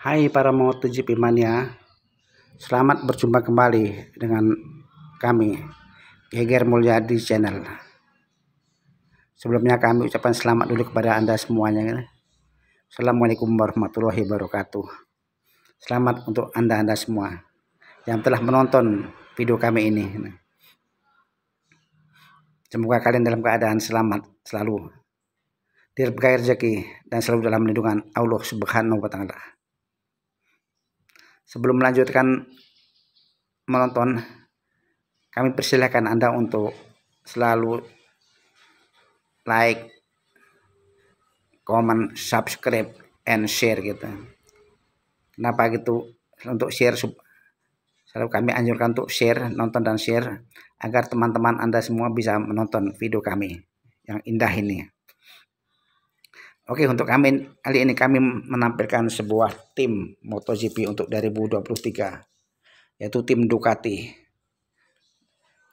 Hai para MotoGP mania, ya. selamat berjumpa kembali dengan kami Geger Mulyadi Channel. Sebelumnya kami ucapkan selamat dulu kepada Anda semuanya. Assalamualaikum warahmatullahi wabarakatuh. Selamat untuk Anda-Anda semua yang telah menonton video kami ini. Semoga kalian dalam keadaan selamat selalu. Dirgair rezeki dan selalu dalam lindungan Allah Subhanahu wa taala. Sebelum melanjutkan menonton, kami persilahkan Anda untuk selalu like, comment, subscribe, and share gitu. Kenapa gitu? Untuk share selalu kami anjurkan untuk share, nonton dan share agar teman-teman Anda semua bisa menonton video kami yang indah ini. Oke, untuk kami kali ini kami menampilkan sebuah tim MotoGP untuk 2023 yaitu tim Ducati.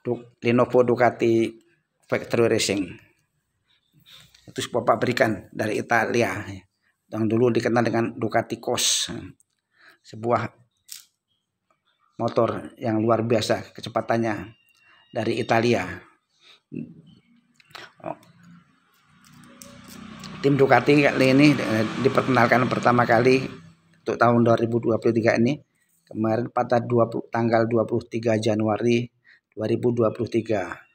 Duk, Lenovo Ducati Factory Racing. Itu sebuah pabrikan dari Italia yang dulu dikenal dengan Ducati Cos, Sebuah motor yang luar biasa kecepatannya dari Italia tim Ducati kali ini eh, diperkenalkan pertama kali untuk tahun 2023 ini kemarin pada 20, tanggal 23 Januari 2023.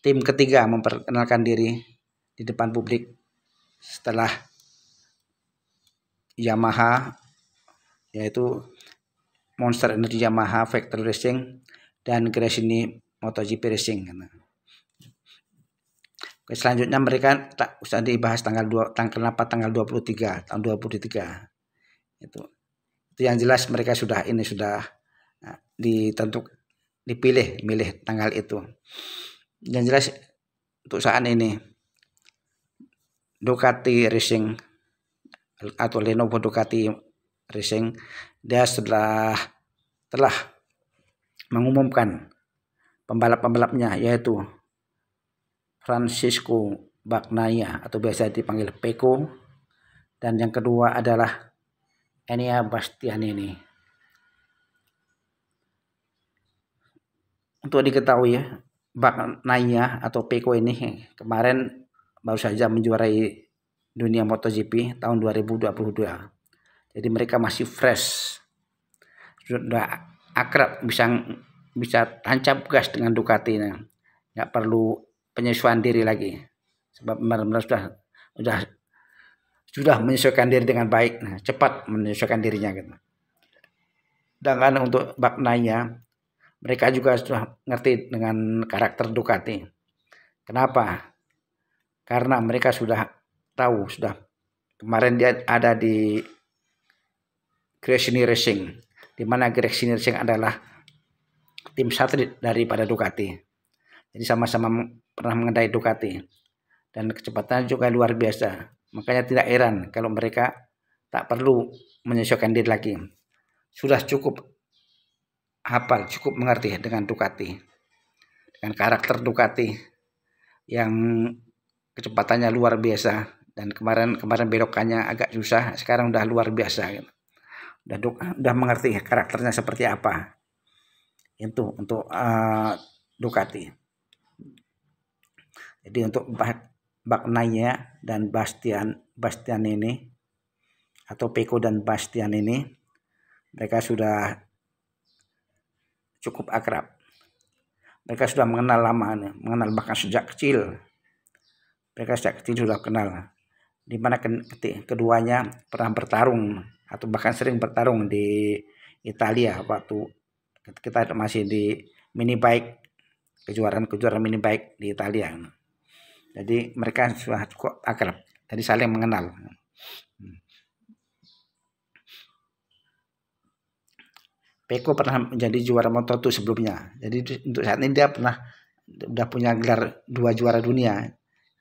Tim ketiga memperkenalkan diri di depan publik setelah Yamaha yaitu Monster Energy Yamaha Factory Racing dan Gresini MotoGP Racing. Oke, selanjutnya mereka tak usah dibahas tanggal 2 tanggal kenapa tanggal 23 tahun 23 itu itu yang jelas mereka sudah ini sudah ditentuk dipilih milih tanggal itu yang jelas untuk saat ini Ducati Racing atau Lenovo Ducati Racing dia sudah telah mengumumkan pembalap-pembalapnya yaitu Francisco Bagnaya atau biasa dipanggil Peko dan yang kedua adalah Enia Bastian ini. Untuk diketahui ya, Bagnaya atau Peko ini kemarin baru saja menjuarai dunia MotoGP tahun 2022. Jadi mereka masih fresh. Sudah akrab bisa bisa tancap gas dengan Ducati. Nggak perlu penyesuaian diri lagi sebab benar-benar sudah sudah sudah menyesuaikan diri dengan baik nah, cepat menyesuaikan dirinya gitu sedangkan untuk maknanya mereka juga sudah ngerti dengan karakter Ducati kenapa karena mereka sudah tahu sudah kemarin dia ada di Gresini Racing di mana Gresini Racing adalah tim satelit daripada Ducati jadi sama-sama pernah mengendarai Ducati dan kecepatannya juga luar biasa. Makanya tidak heran kalau mereka tak perlu menyesuaikan diri lagi. Sudah cukup hafal, cukup mengerti dengan Ducati. Dengan karakter Ducati yang kecepatannya luar biasa dan kemarin kemarin belokannya agak susah, sekarang udah luar biasa Udah, udah mengerti karakternya seperti apa. Itu untuk uh, Ducati. Jadi untuk Bagnaya dan Bastian Bastian ini atau Peko dan Bastian ini mereka sudah cukup akrab. Mereka sudah mengenal lama, mengenal bahkan sejak kecil. Mereka sejak kecil sudah kenal. Di mana keduanya pernah bertarung atau bahkan sering bertarung di Italia waktu kita masih di mini bike kejuaraan-kejuaraan mini bike di Italia. Jadi mereka sudah cukup akrab. Jadi saling mengenal. Hmm. Peko pernah menjadi juara Moto2 sebelumnya. Jadi untuk saat ini dia pernah sudah punya gelar dua juara dunia,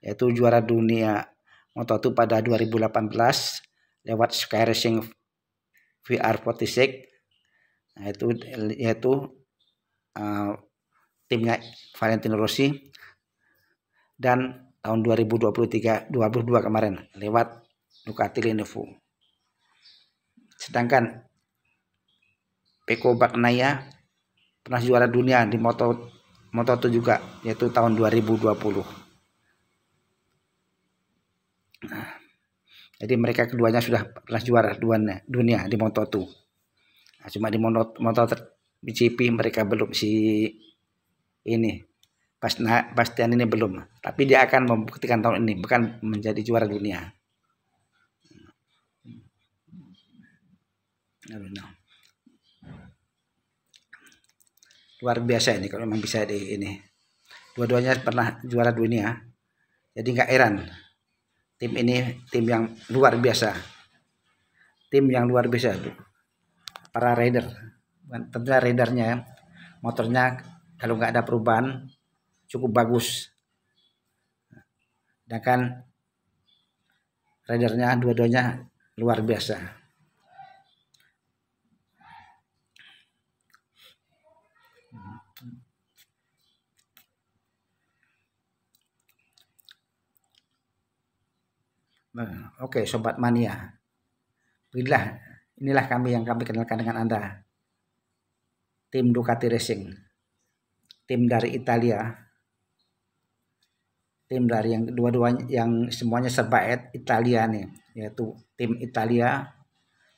yaitu juara dunia Moto2 pada 2018 lewat Sky Racing VR46 nah, yaitu yaitu uh, eh, timnya Valentino Rossi dan tahun 2023 2022 kemarin lewat Ducati Lenovo. Sedangkan Peko Bagnaia pernah juara dunia di Moto moto itu juga yaitu tahun 2020. Nah, jadi mereka keduanya sudah pernah juara dunia, dunia di Moto2. Nah, cuma di Moto, Moto GP mereka belum si ini Bastian ini belum, tapi dia akan membuktikan tahun ini bukan menjadi juara dunia. Hmm. Luar biasa ini kalau memang bisa di ini. Dua-duanya pernah juara dunia, jadi nggak heran. Tim ini tim yang luar biasa, tim yang luar biasa para rider. Tentunya ridernya, ya. motornya kalau nggak ada perubahan cukup bagus. dan kan radarnya dua-duanya luar biasa. Nah, oke, okay, sobat mania. inilah inilah kami yang kami kenalkan dengan Anda. Tim Ducati Racing. Tim dari Italia tim dari yang dua-duanya yang semuanya serba et Italia nih yaitu tim Italia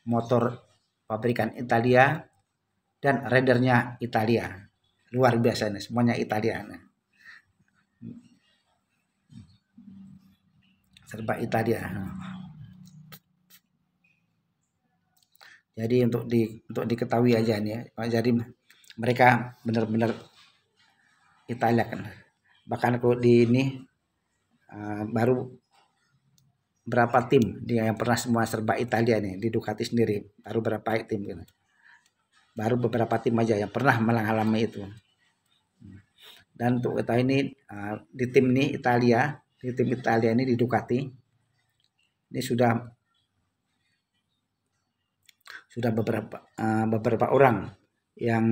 motor pabrikan Italia dan rendernya Italia luar biasa nih semuanya Italia nih. serba Italia jadi untuk di untuk diketahui aja nih ya. jadi mereka benar-benar Italia kan bahkan kalau di ini Eh, baru berapa tim dia yang pernah semua serba Italia nih di Ducati sendiri baru berapa tim gitu. baru beberapa tim aja yang pernah mengalami itu dan untuk kita ini eh, di tim ini Italia di tim Italia ini di Ducati ini sudah sudah beberapa eh, beberapa orang yang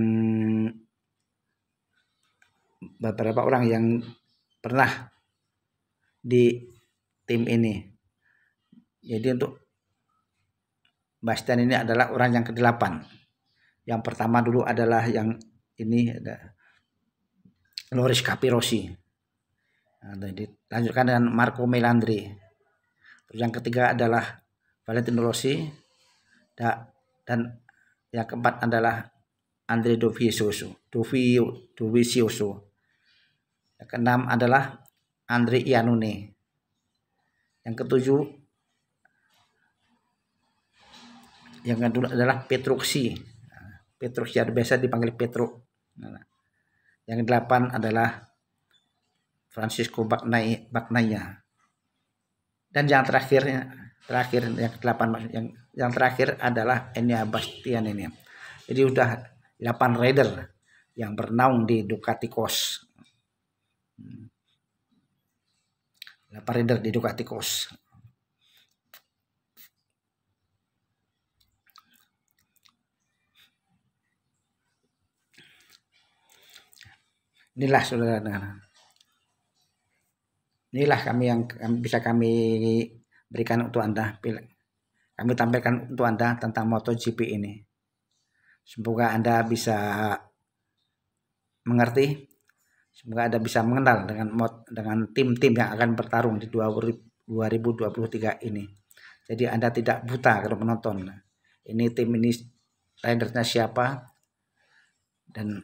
beberapa orang yang pernah di tim ini. Jadi untuk Bastian ini adalah orang yang ke-8. Yang pertama dulu adalah yang ini ada Loris Capirossi. Nah, dilanjutkan dengan Marco Melandri. Terus yang ketiga adalah Valentino Rossi. Dan yang keempat adalah Andre Dovizioso. Dovizioso. Yang keenam adalah Andri Ianune. Yang ketujuh yang kedua adalah Petruksi. Petruksi ada biasa dipanggil Petro. Yang delapan adalah Francisco Bagnaia. Bagnaya. Dan yang terakhir terakhir yang delapan yang yang terakhir adalah Enya Bastian ini. Jadi udah 8 rider yang bernaung di Ducati Kos. Hmm la paridad di Ducati Inilah saudara Inilah kami yang bisa kami berikan untuk Anda. Kami tampilkan untuk Anda tentang MotoGP ini. Semoga Anda bisa mengerti semoga Anda bisa mengenal dengan mod dengan tim-tim yang akan bertarung di 2023 ini. Jadi Anda tidak buta kalau menonton. Ini tim ini ridernya siapa dan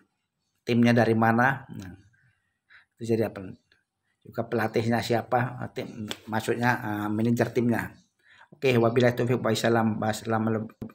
timnya dari mana. Nah, itu jadi apa? Juga pelatihnya siapa, ah, tim maksudnya uh, manajer timnya. Oke, wabillahi taufiq waissalam.